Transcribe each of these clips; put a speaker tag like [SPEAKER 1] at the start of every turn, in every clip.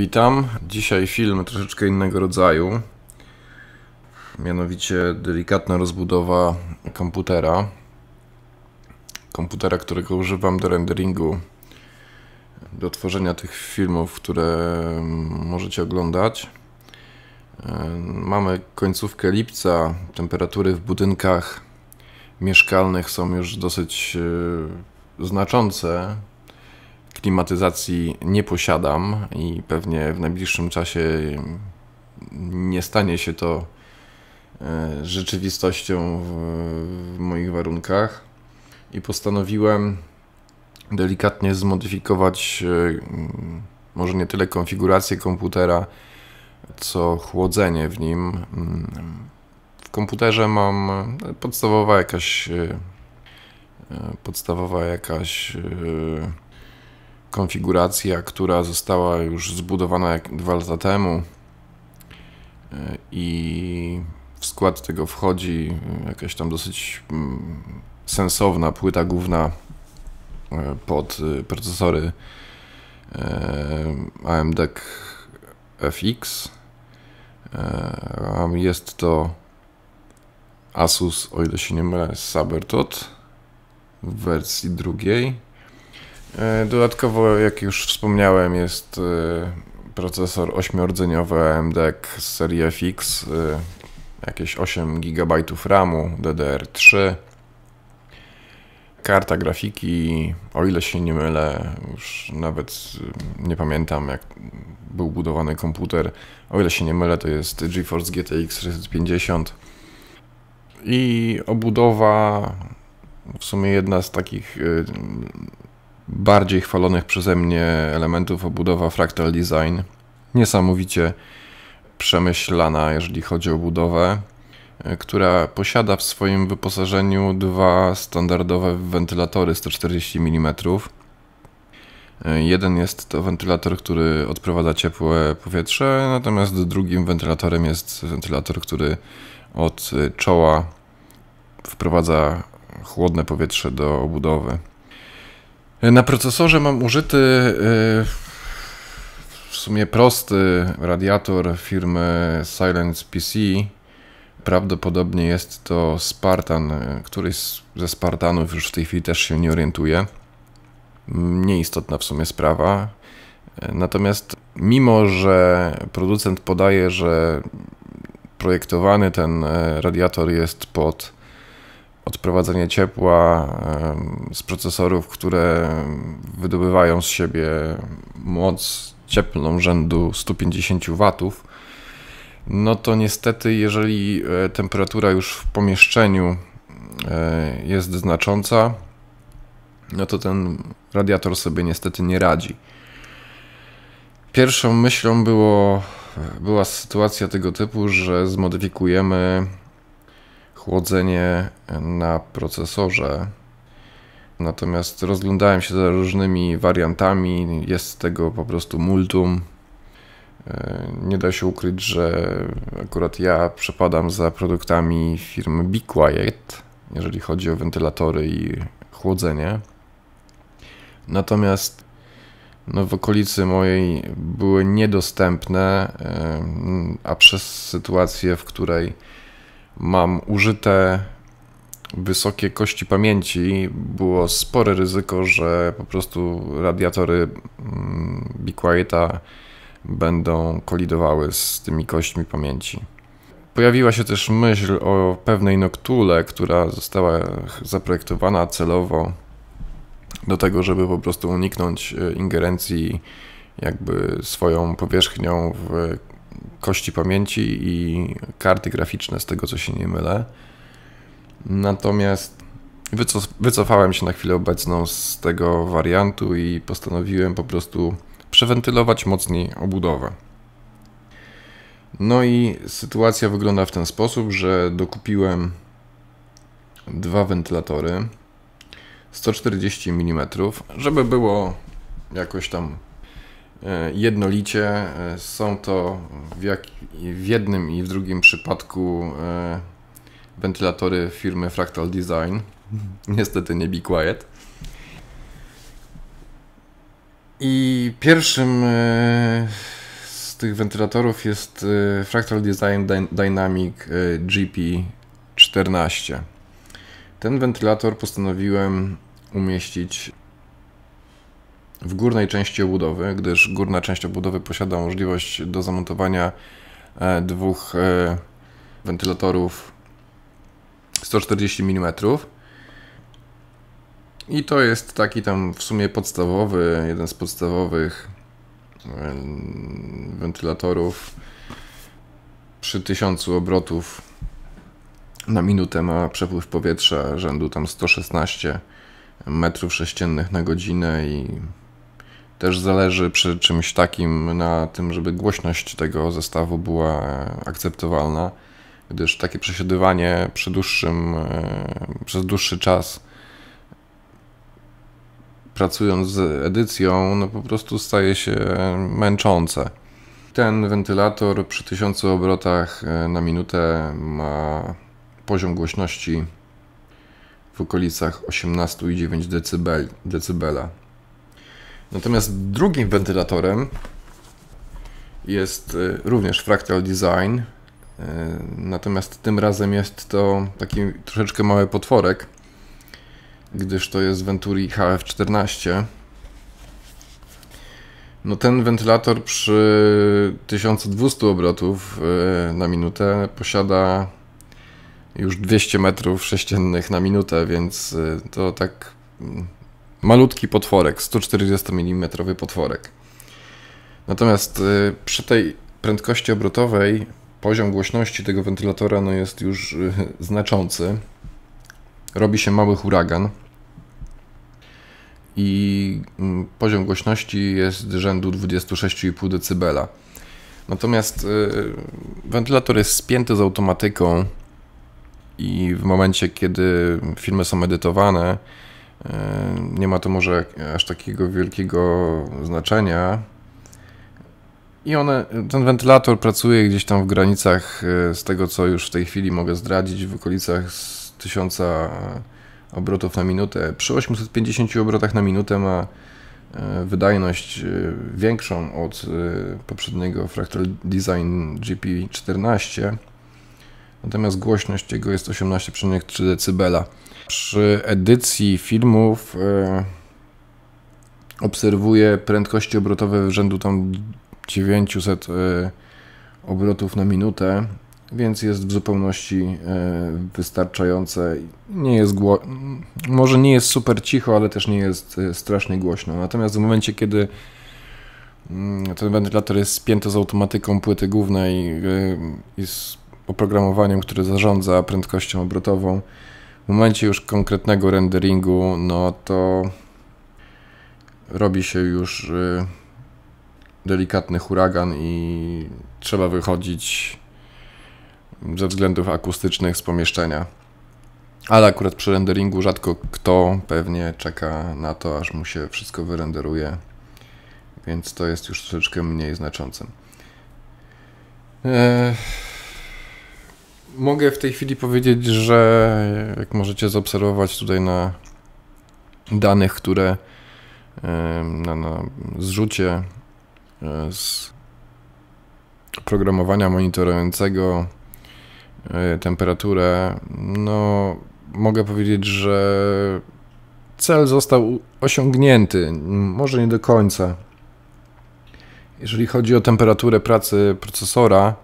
[SPEAKER 1] Witam. Dzisiaj film troszeczkę innego rodzaju. Mianowicie delikatna rozbudowa komputera. Komputera, którego używam do renderingu, do tworzenia tych filmów, które możecie oglądać. E, mamy końcówkę lipca. Temperatury w budynkach mieszkalnych są już dosyć e, znaczące klimatyzacji nie posiadam i pewnie w najbliższym czasie nie stanie się to e, rzeczywistością w moich warunkach i postanowiłem delikatnie zmodyfikować e, może nie tyle konfigurację komputera, co chłodzenie w nim. W komputerze mam podstawowa jakaś e, podstawowa jakaś konfiguracja, która została już zbudowana jak dwa lata temu e, i w skład tego wchodzi e, jakaś tam dosyć mm, sensowna płyta główna e, pod procesory AMD FX. Jest to Asus, o ile się nie mylę, Sabertooth w wersji drugiej. E, dodatkowo, jak już wspomniałem, jest e, procesor ośmiordzeniowy AMD z serii FX, e, jakieś 8 GB RAMu DDR3, karta grafiki, o ile się nie mylę, już nawet nie pamiętam jak był budowany komputer, o ile się nie mylę to jest GeForce GTX 650 i obudowa w sumie jedna z takich bardziej chwalonych przeze mnie elementów obudowa Fractal Design. Niesamowicie przemyślana, jeżeli chodzi o budowę, e, która posiada w swoim wyposażeniu dwa standardowe wentylatory 140 mm. E, jeden jest to wentylator, który odprowadza ciepłe powietrze, natomiast drugim wentylatorem jest wentylator, który od czoła wprowadza chłodne powietrze do obudowy. Na procesorze mam użyty y, w sumie prosty radiator firmy Silence PC. Prawdopodobnie jest to Spartan, y, któryś ze Spartanów już w tej chwili też się nie orientuje. Nieistotna w sumie sprawa. Natomiast mimo, że producent podaje, że projektowany ten y, radiator jest pod odprowadzenie ciepła z procesorów, które wydobywają z siebie moc cieplną rzędu 150 W, no to niestety, jeżeli e, temperatura już w pomieszczeniu e, jest znacząca, no to ten radiator sobie niestety nie radzi. Pierwszą myślą było, była sytuacja tego typu, że zmodyfikujemy chłodzenie na procesorze. Natomiast rozglądałem się za różnymi wariantami, jest tego po prostu multum. E, nie da się ukryć, że akurat ja przepadam za produktami firmy Be Quiet, jeżeli chodzi o wentylatory i chłodzenie. Natomiast no, w okolicy mojej były niedostępne, e, a przez sytuację, w której mam użyte wysokie kości pamięci, było spore ryzyko, że po prostu radiatory mm, Quieta będą kolidowały z tymi kośćmi pamięci. Pojawiła się też myśl o pewnej noktule, która została zaprojektowana celowo do tego, żeby po prostu uniknąć e, ingerencji jakby swoją powierzchnią w kości pamięci i karty graficzne, z tego co się nie mylę. Natomiast wycofałem się na chwilę obecną z tego wariantu i postanowiłem po prostu przewentylować mocniej obudowę. No i sytuacja wygląda w ten sposób, że dokupiłem dwa wentylatory 140 mm, żeby było jakoś tam E, jednolicie. E, są to w, jak, w jednym i w drugim przypadku e, wentylatory firmy Fractal Design. Niestety nie Be Quiet. I pierwszym z tych wentylatorów jest Fractal Design Dynamic GP14. Ten wentylator postanowiłem umieścić w górnej części obudowy, gdyż górna część obudowy posiada możliwość do zamontowania e, dwóch e, wentylatorów 140 mm. I to jest taki tam w sumie podstawowy, jeden z podstawowych e, wentylatorów przy 1000 obrotów na minutę ma przepływ powietrza rzędu tam 116 metrów sześciennych na godzinę i też zależy przy czymś takim na tym, żeby głośność tego zestawu była e, akceptowalna, gdyż takie przesiadywanie przy dłuższym, e, przez dłuższy czas pracując z edycją, no po prostu staje się męczące. Ten wentylator przy 1000 obrotach e, na minutę ma poziom głośności w okolicach 18,9 dB. Natomiast drugim wentylatorem jest e, również Fractal Design. E, natomiast tym razem jest to taki troszeczkę mały potworek, gdyż to jest Venturi HF14. No ten wentylator przy 1200 obrotów e, na minutę posiada już 200 metrów sześciennych na minutę, więc to tak mm, malutki potworek, 140 mm potworek. Natomiast y, przy tej prędkości obrotowej poziom głośności tego wentylatora no, jest już y, znaczący. Robi się mały huragan. I mm, poziom głośności jest rzędu 26,5 dB. Natomiast y, wentylator jest spięty z automatyką i w momencie, kiedy filmy są edytowane, E, nie ma to może aż takiego wielkiego znaczenia. I one, ten wentylator pracuje gdzieś tam w granicach e, z tego, co już w tej chwili mogę zdradzić, w okolicach z 1000 e, obrotów na minutę. Przy 850 obrotach na minutę ma wydajność większą od poprzedniego Fractal Design GP14 natomiast głośność jego jest 18,3 dB. Przy edycji filmów e, obserwuję prędkości obrotowe rzędu tam 900 e, obrotów na minutę, więc jest w zupełności e, wystarczające. Nie jest gło... może nie jest super cicho, ale też nie jest e, strasznie głośno. Natomiast w momencie, kiedy mm, ten wentylator jest spięty z automatyką płyty głównej e, i oprogramowaniem, które zarządza prędkością obrotową, w momencie już konkretnego renderingu, no to robi się już y, delikatny huragan i trzeba wychodzić ze względów akustycznych z pomieszczenia. Ale akurat przy renderingu rzadko kto pewnie czeka na to, aż mu się wszystko wyrenderuje, więc to jest już troszeczkę mniej znaczące. Eee mogę w tej chwili powiedzieć, że jak możecie zaobserwować tutaj na danych, które na, na zrzucie e, z programowania monitorującego e, temperaturę, no mogę powiedzieć, że cel został osiągnięty, może nie do końca. Jeżeli chodzi o temperaturę pracy procesora,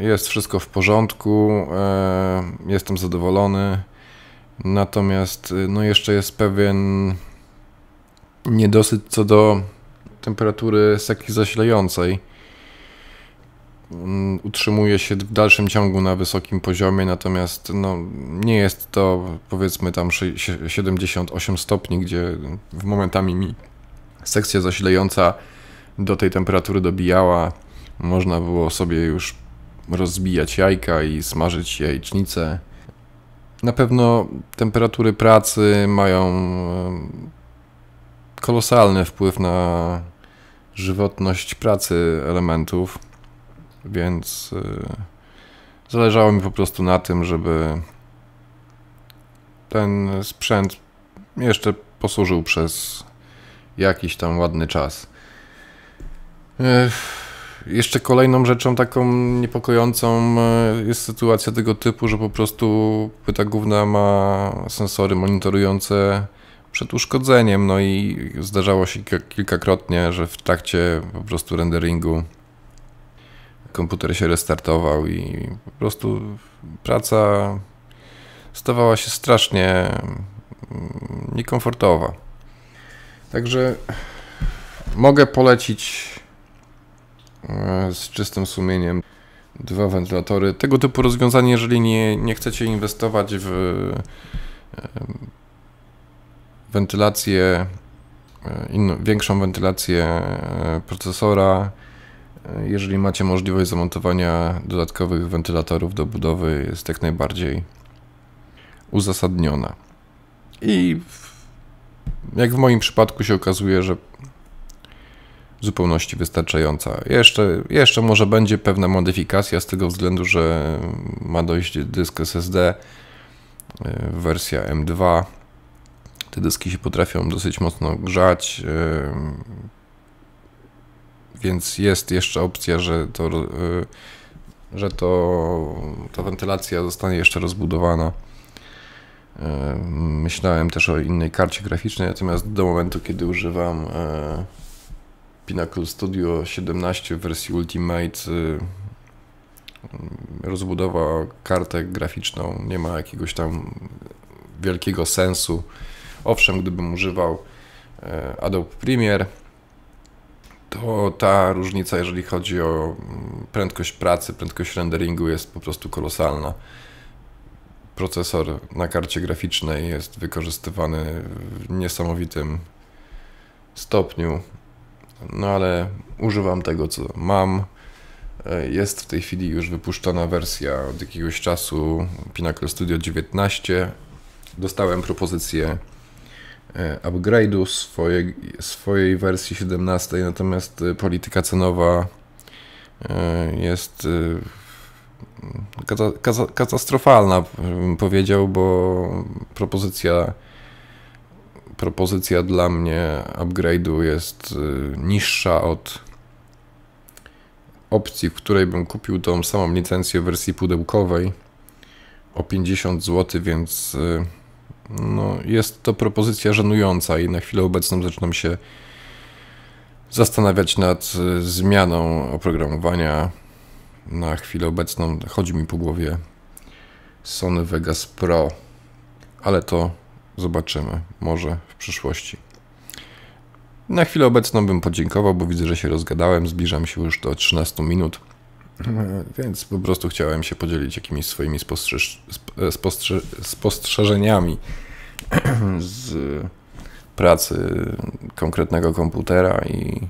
[SPEAKER 1] jest wszystko w porządku, e, jestem zadowolony. Natomiast e, no jeszcze jest pewien niedosyt co do temperatury seki zasilającej. Mm, utrzymuje się w dalszym ciągu na wysokim poziomie, natomiast no, nie jest to powiedzmy tam 78 stopni, gdzie w momentami mi sekcja zasilająca do tej temperatury dobijała. Można było sobie już rozbijać jajka i smażyć jajecznicę. Na pewno temperatury pracy mają kolosalny wpływ na żywotność pracy elementów, więc e, zależało mi po prostu na tym, żeby ten sprzęt jeszcze posłużył przez jakiś tam ładny czas. Ech. Jeszcze kolejną rzeczą taką niepokojącą e, jest sytuacja tego typu, że po prostu płyta główna ma sensory monitorujące przed uszkodzeniem, no i zdarzało się kilkakrotnie, że w trakcie po prostu renderingu komputer się restartował i po prostu praca stawała się strasznie mm, niekomfortowa. Także mogę polecić E, z czystym sumieniem dwa wentylatory. Tego typu rozwiązanie, jeżeli nie, nie chcecie inwestować w e, wentylację, e, większą wentylację procesora, jeżeli macie możliwość zamontowania dodatkowych wentylatorów do budowy, jest jak najbardziej uzasadniona. I w, jak w moim przypadku się okazuje, że w zupełności wystarczająca. Jeszcze, jeszcze może będzie pewna modyfikacja z tego względu, że ma dojść dysk SSD, e, wersja M2. Te dyski się potrafią dosyć mocno grzać, e, więc jest jeszcze opcja, że to, e, że to ta wentylacja zostanie jeszcze rozbudowana. Myślałem też o innej karcie graficznej, natomiast do momentu, kiedy używam Pinnacle Studio 17 w wersji Ultimate y, rozbudowa kartę graficzną nie ma jakiegoś tam wielkiego sensu. Owszem, gdybym używał e, Adobe Premiere, to ta różnica, jeżeli chodzi o mm, prędkość pracy, prędkość renderingu jest po prostu kolosalna. Procesor na karcie graficznej jest wykorzystywany w niesamowitym stopniu no ale używam tego, co mam. E, jest w tej chwili już wypuszczona wersja od jakiegoś czasu Pinnacle Studio 19. Dostałem propozycję e, upgrade'u swojej, swojej wersji 17, natomiast e, polityka cenowa jest kata, kata, katastrofalna, bym powiedział, bo propozycja propozycja dla mnie upgrade'u jest y, niższa od opcji, w której bym kupił tą samą licencję w wersji pudełkowej o 50 zł, więc y, no, jest to propozycja żenująca i na chwilę obecną zaczynam się zastanawiać nad y, zmianą oprogramowania. Na chwilę obecną chodzi mi po głowie Sony Vegas Pro, ale to Zobaczymy, może w przyszłości. Na chwilę obecną bym podziękował, bo widzę, że się rozgadałem, zbliżam się już do 13 minut, e, więc po prostu chciałem się podzielić jakimiś swoimi spostrzeż, e, spostrze, spostrzeżeniami z pracy konkretnego komputera i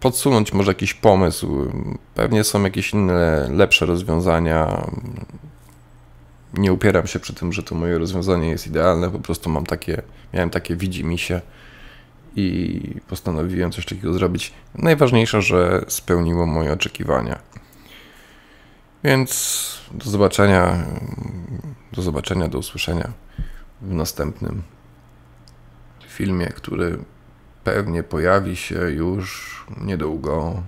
[SPEAKER 1] podsunąć może jakiś pomysł. Pewnie są jakieś inne, lepsze rozwiązania, nie upieram się przy tym, że to moje rozwiązanie jest idealne, po prostu mam takie, miałem takie widzi mi się i postanowiłem coś takiego zrobić. Najważniejsze, że spełniło moje oczekiwania. Więc do zobaczenia, do zobaczenia, do usłyszenia w następnym filmie, który pewnie pojawi się już niedługo.